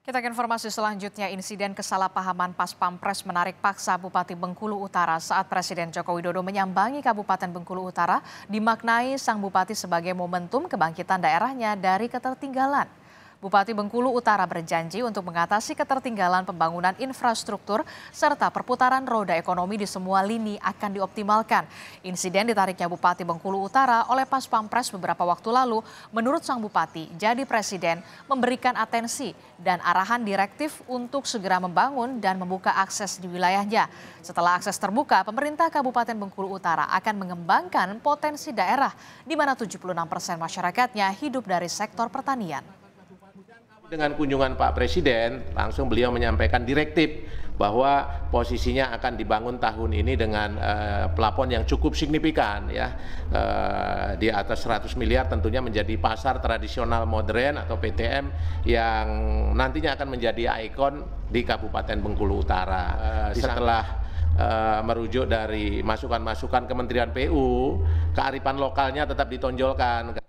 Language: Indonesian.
Kita ke informasi selanjutnya, insiden kesalahpahaman pas pampres menarik paksa Bupati Bengkulu Utara saat Presiden Joko Widodo menyambangi Kabupaten Bengkulu Utara dimaknai sang bupati sebagai momentum kebangkitan daerahnya dari ketertinggalan. Bupati Bengkulu Utara berjanji untuk mengatasi ketertinggalan pembangunan infrastruktur serta perputaran roda ekonomi di semua lini akan dioptimalkan. Insiden ditariknya Bupati Bengkulu Utara oleh Pas Pampres beberapa waktu lalu, menurut sang Bupati, jadi Presiden memberikan atensi dan arahan direktif untuk segera membangun dan membuka akses di wilayahnya. Setelah akses terbuka, pemerintah Kabupaten Bengkulu Utara akan mengembangkan potensi daerah di mana 76 persen masyarakatnya hidup dari sektor pertanian. Dengan kunjungan Pak Presiden, langsung beliau menyampaikan direktif bahwa posisinya akan dibangun tahun ini dengan uh, pelapon yang cukup signifikan ya uh, di atas 100 miliar tentunya menjadi pasar tradisional modern atau PTM yang nantinya akan menjadi ikon di Kabupaten Bengkulu Utara uh, setelah Uh, merujuk dari masukan-masukan Kementerian PU, kearifan lokalnya tetap ditonjolkan.